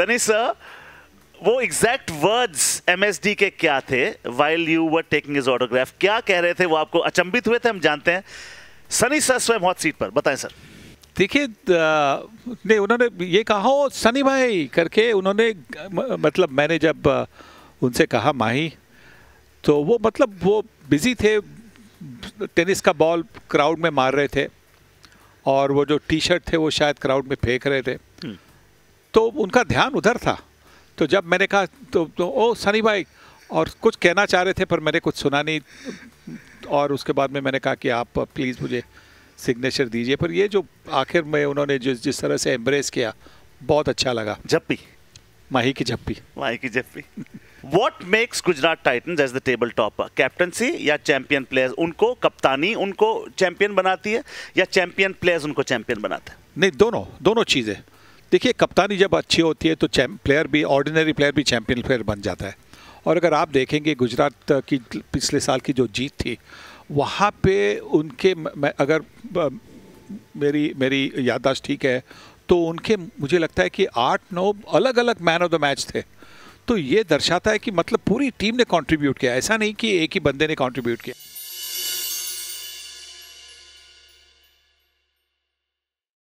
Sunny sir वो exact words M S D के क्या थे while you were taking his autograph क्या कह रहे थे वो आपको अचंबित हुए थे हम जानते हैं सनी सर स्वयं हॉट सीट पर बताएं सर देखिए नहीं उन्होंने ये कहा हो सनी भाई करके उन्होंने मतलब मैंने जब उनसे कहा माही तो वो मतलब वो बिजी थे टेनिस का बॉल क्राउड में मार रहे थे और वो जो टी शर्ट थे वो शायद क्राउड में फेंक रहे थे तो उनका ध्यान उधर था तो जब मैंने कहा तो, तो ओ सनी भाई और कुछ कहना चाह रहे थे पर मैंने कुछ सुना नहीं और उसके बाद में मैंने कहा कि आप प्लीज़ मुझे सिग्नेचर दीजिए पर ये जो आखिर में उन्होंने जिस जिस तरह से एम्ब्रेस किया बहुत अच्छा लगा जप्पी माही की जप्पी माही की जप्पी what makes Gujarat Titans as the table top captaincy या चैंपियन प्लेयर्स उनको कप्तानी उनको चैंपियन बनाती है या चैंपियन प्लेयर्स उनको चैंपियन बनाते हैं नहीं दोनों दोनों चीज़ें देखिए कप्तानी जब अच्छी होती है तो प्लेयर भी ऑर्डिनरी प्लेयर भी चैम्पियन प्लेयर बन जाता है और अगर आप देखेंगे गुजरात की पिछले साल की जो जीत थी वहाँ पे उनके मैं अगर मेरी मेरी याददाश्त ठीक है तो उनके मुझे लगता है कि आठ नौ अलग अलग मैन ऑफ द मैच थे तो ये दर्शाता है कि मतलब पूरी टीम ने कंट्रीब्यूट किया ऐसा नहीं कि एक ही बंदे ने कंट्रीब्यूट किया